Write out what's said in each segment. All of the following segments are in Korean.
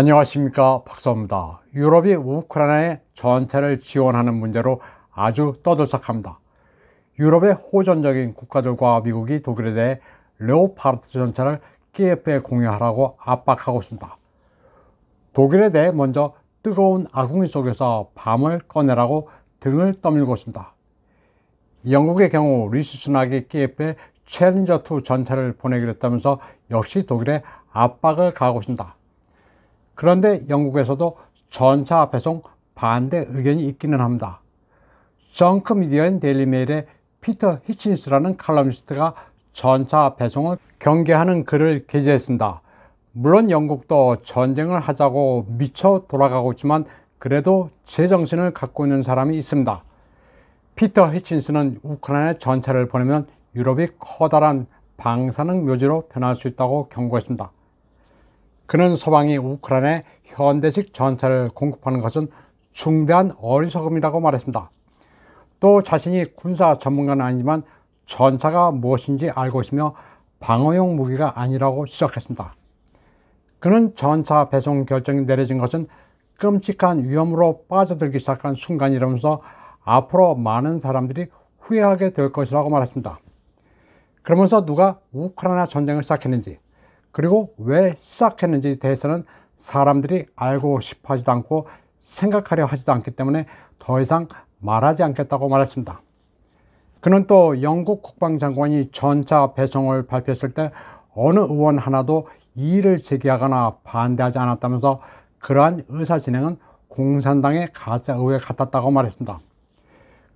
안녕하십니까 박사입니다. 유럽이 우크라이나의 전체를 지원하는 문제로 아주 떠들썩합니다. 유럽의 호전적인 국가들과 미국이 독일에 대해 레오파르트 전차를 키예프에 공유하라고 압박하고 있습니다. 독일에 대해 먼저 뜨거운 아궁이 속에서 밤을 꺼내라고 등을 떠밀고 있습니다. 영국의 경우 리스 순학이 키예프에 챌린저2 전차를 보내기로 했다면서 역시 독일에 압박을 가하고 있습니다. 그런데 영국에서도 전차 배송 반대 의견이 있기는 합니다. 정크 미디어인 데일리메일의 피터 히친스라는 칼럼니스트가 전차 배송을 경계하는 글을 게재했습니다. 물론 영국도 전쟁을 하자고 미쳐 돌아가고 있지만 그래도 제정신을 갖고 있는 사람이 있습니다. 피터 히친스는 우크라이나에 전차를 보내면 유럽이 커다란 방사능 묘지로 변할 수 있다고 경고했습니다. 그는 서방이 우크라이나에 현대식 전차를 공급하는 것은 중대한 어리석음이라고 말했습니다. 또 자신이 군사 전문가는 아니지만 전차가 무엇인지 알고 있으며 방어용 무기가 아니라고 지적했습니다. 그는 전차 배송 결정이 내려진 것은 끔찍한 위험으로 빠져들기 시작한 순간이라면서 앞으로 많은 사람들이 후회하게 될 것이라고 말했습니다. 그러면서 누가 우크라이나 전쟁을 시작했는지 그리고 왜 시작했는지에 대해서는 사람들이 알고 싶어 하지도 않고 생각하려 하지도 않기 때문에 더 이상 말하지 않겠다고 말했습니다. 그는 또 영국 국방장관이 전차 배송을 발표했을 때 어느 의원 하나도 이의를 제기하거나 반대하지 않았다면서 그러한 의사진행은 공산당의 가짜 의회 같았다고 말했습니다.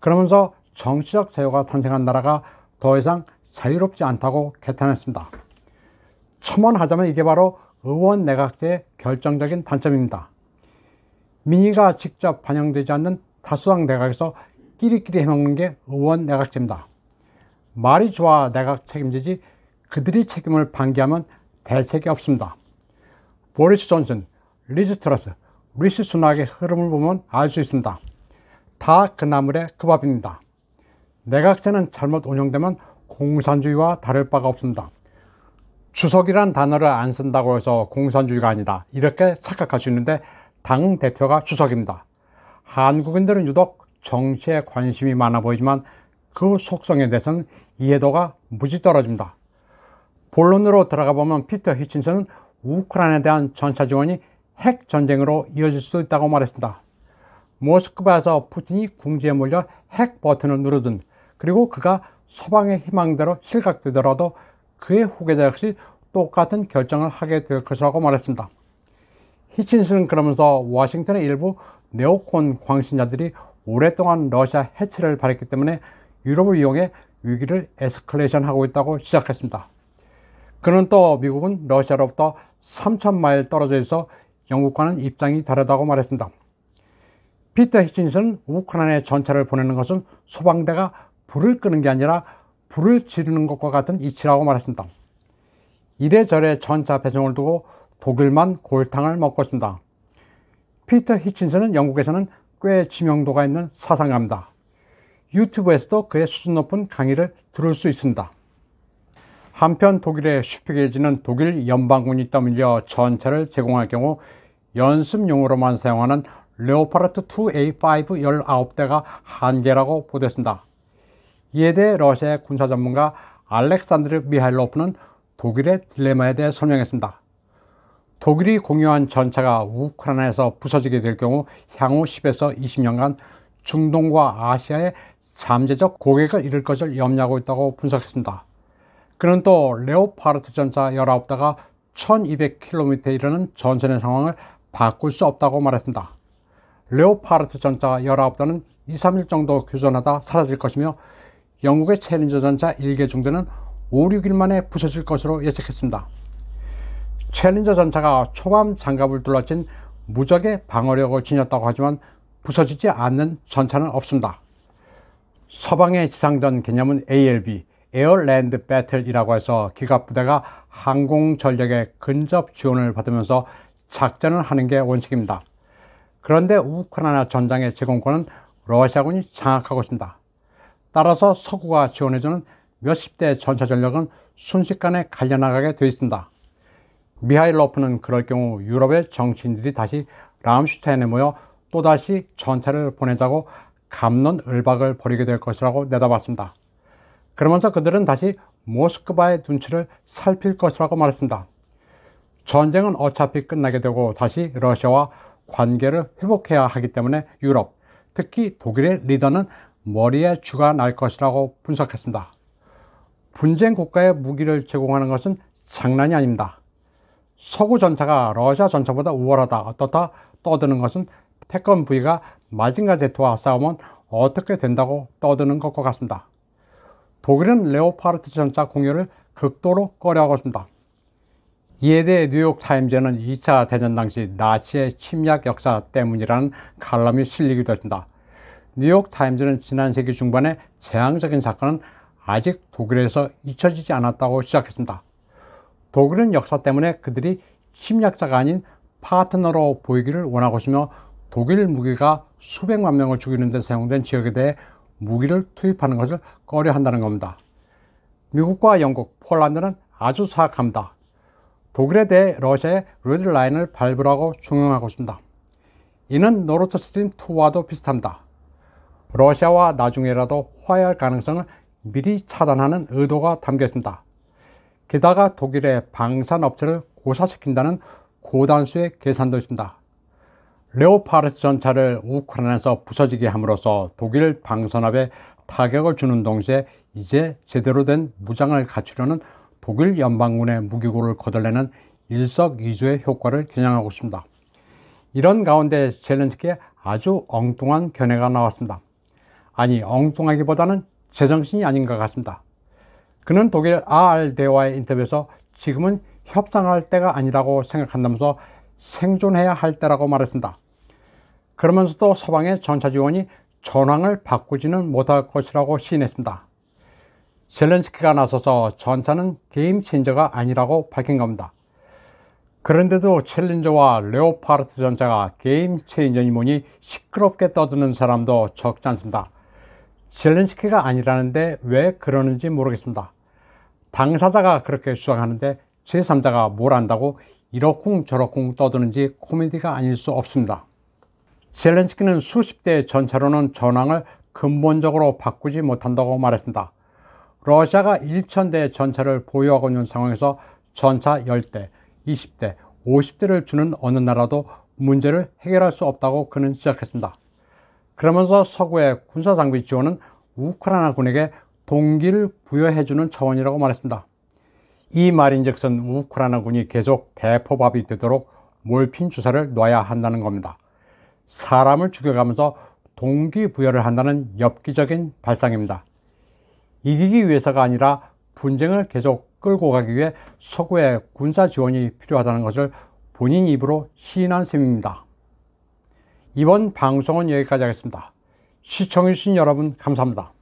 그러면서 정치적 자유가 탄생한 나라가 더 이상 자유롭지 않다고 개탄했습니다. 첨언하자면 이게 바로 의원 내각제의 결정적인 단점입니다. 민의가 직접 반영되지 않는 다수당 내각에서 끼리끼리 해먹는 게 의원 내각제입니다. 말이 좋아 내각 책임지지 그들이 책임을 방기하면 대책이 없습니다. 보리스 존슨, 리즈 트러스, 리스 순학의 흐름을 보면 알 수 있습니다. 다 그 나물의 그 밥입니다. 내각제는 잘못 운영되면 공산주의와 다를 바가 없습니다. 추석이란 단어를 안 쓴다고 해서 공산주의가 아니다 이렇게 착각하시는데 당 대표가 추석입니다 한국인들은 유독 정치에 관심이 많아 보이지만 그 속성에 대해서는 이해도가 무지 떨어집니다. 본론으로 들어가 보면 피터 히친슨는 우크라이나에 대한 전차 지원이 핵 전쟁으로 이어질 수도 있다고 말했습니다. 모스크바에서 푸틴이 궁지에 몰려 핵 버튼을 누르든 그리고 그가 서방의 희망대로 실각되더라도 그의 후계자 역시 똑같은 결정을 하게 될 것이라고 말했습니다. 히친스는 그러면서 워싱턴의 일부 네오콘 광신자들이 오랫동안 러시아 해체를 바랬기 때문에 유럽을 이용해 위기를 에스컬레이션하고 있다고 시작했습니다. 그는 또 미국은 러시아로부터 3천 마일 떨어져 있어 영국과는 입장이 다르다고 말했습니다. 피터 히친스는 우크라이나에 전차를 보내는 것은 소방대가 불을 끄는 게 아니라 불을 지르는 것과 같은 이치라고 말했습니다. 이래저래 전차 배송을 두고 독일만 골탕을 먹고 있습니다. 피터 히친스는 영국에서는 꽤 지명도가 있는 사상가입니다. 유튜브에서도 그의 수준 높은 강의를 들을 수 있습니다. 한편 독일의 슈피겔지는 독일 연방군이 떠밀려 전차를 제공할 경우 연습용으로만 사용하는 레오파르트 2A5 19대가 한계라고 보도했습니다. 이에 대해 러시아의 군사 전문가 알렉산드르 미하일로프는 독일의 딜레마에 대해 설명했습니다. 독일이 공유한 전차가 우크라이나에서 부서지게 될 경우 향후 10에서 20년간 중동과 아시아의 잠재적 고객을 잃을 것을 염려하고 있다고 분석했습니다. 그는 또 레오파르트 전차 19대가 1200km에 이르는 전선의 상황을 바꿀 수 없다고 말했습니다. 레오파르트 전차 19대는 2, 3일 정도 교전하다 사라질 것이며 영국의 챌린저전자 1개 중대는 5, 6일 만에 부서질 것으로 예측했습니다. 챌린저 전차가 초반 장갑을 둘러친 무적의 방어력을 지녔다고 하지만 부서지지 않는 전차는 없습니다. 서방의 지상전 개념은 ALB, 에어랜드 배틀이라고 해서 기갑부대가 항공전력의 근접 지원을 받으면서 작전을 하는 게 원칙입니다. 그런데 우크라이나 전장의 제공권은 러시아군이 장악하고 있습니다. 따라서 서구가 지원해주는 몇십 대 전차 전략은 순식간에 갈려나가게 되어 있습니다. 미하일로프는 그럴 경우 유럽의 정치인들이 다시 라움슈타인에 모여 또다시 전차를 보내자고 감론을박을 벌이게 될 것이라고 내다봤습니다. 그러면서 그들은 다시 모스크바의 눈치를 살필 것이라고 말했습니다. 전쟁은 어차피 끝나게 되고 다시 러시아와 관계를 회복해야 하기 때문에 유럽, 특히 독일의 리더는 머리에 쥐가 날 것이라고 분석했습니다. 분쟁 국가에 무기를 제공하는 것은 장난이 아닙니다. 서구 전차가 러시아 전차보다 우월하다 어떻다 떠드는 것은 태권 부위가 마징가 제트와 싸우면 어떻게 된다고 떠드는 것과 같습니다. 독일은 레오파르트 전차 공유를 극도로 꺼려하고 있습니다. 이에 대해 뉴욕타임즈는 2차 대전 당시 나치의 침략 역사 때문이라는 칼럼이 실리기도 했습니다. 뉴욕타임즈는 지난 세기 중반에 재앙적인 사건은 아직 독일에서 잊혀지지 않았다고 시작했습니다. 독일은 역사 때문에 그들이 침략자가 아닌 파트너로 보이기를 원하고 있으며 독일 무기가 수백만 명을 죽이는 데 사용된 지역에 대해 무기를 투입하는 것을 꺼려 한다는 겁니다. 미국과 영국, 폴란드는 아주 사악합니다. 독일에 대해 러시아의 레드라인을 밟으라고 중용하고 있습니다. 이는 노르트스트림 2와도 비슷합니다. 러시아와 나중에라도 화해할 가능성을 미리 차단하는 의도가 담겨 있습니다. 게다가 독일의 방산업체를 고사시킨다는 고단수의 계산도 있습니다. 레오파르트 전차를 우크라이나에서 부서지게 함으로써 독일 방산업에 타격을 주는 동시에 이제 제대로 된 무장을 갖추려는 독일 연방군의 무기고를 거덜내는 일석이조의 효과를 겨냥하고 있습니다. 이런 가운데 젤렌스키의 아주 엉뚱한 견해가 나왔습니다. 아니 엉뚱하기보다는 제정신이 아닌것 같습니다. 그는 독일 아알 대와의 인터뷰에서 지금은 협상할 때가 아니라고 생각한다면서 생존해야 할 때라고 말했습니다. 그러면서도 서방의 전차 지원이 전황을 바꾸지는 못할 것이라고 시인했습니다. 젤렌스키가 나서서 전차는 게임 체인저가 아니라고 밝힌 겁니다. 그런데도 챌린저와 레오파르트 전차가 게임 체인저니 뭐니 시끄럽게 떠드는 사람도 적지 않습니다. 젤렌스키가 아니라는데 왜 그러는지 모르겠습니다. 당사자가 그렇게 주장하는데 제3자가 뭘 안다고 이러쿵저러쿵 떠드는지 코미디가 아닐 수 없습니다. 젤렌스키는 수십 대의 전차로는 전황을 근본적으로 바꾸지 못한다고 말했습니다. 러시아가 1,000대의 전차를 보유하고 있는 상황에서 전차 10대, 20대, 50대를 주는 어느 나라도 문제를 해결할 수 없다고 그는 지적했습니다. 그러면서 서구의 군사장비 지원은 우크라이나군에게 동기를 부여해주는 차원이라고 말했습니다. 이 말인즉슨 우크라이나군이 계속 대포밥이 되도록 몰핀 주사를 놔야 한다는 겁니다. 사람을 죽여가면서 동기부여를 한다는 엽기적인 발상입니다. 이기기 위해서가 아니라 분쟁을 계속 끌고 가기 위해 서구의 군사 지원이 필요하다는 것을 본인 입으로 시인한 셈입니다. 이번 방송은 여기까지 하겠습니다. 시청해주신 여러분 감사합니다.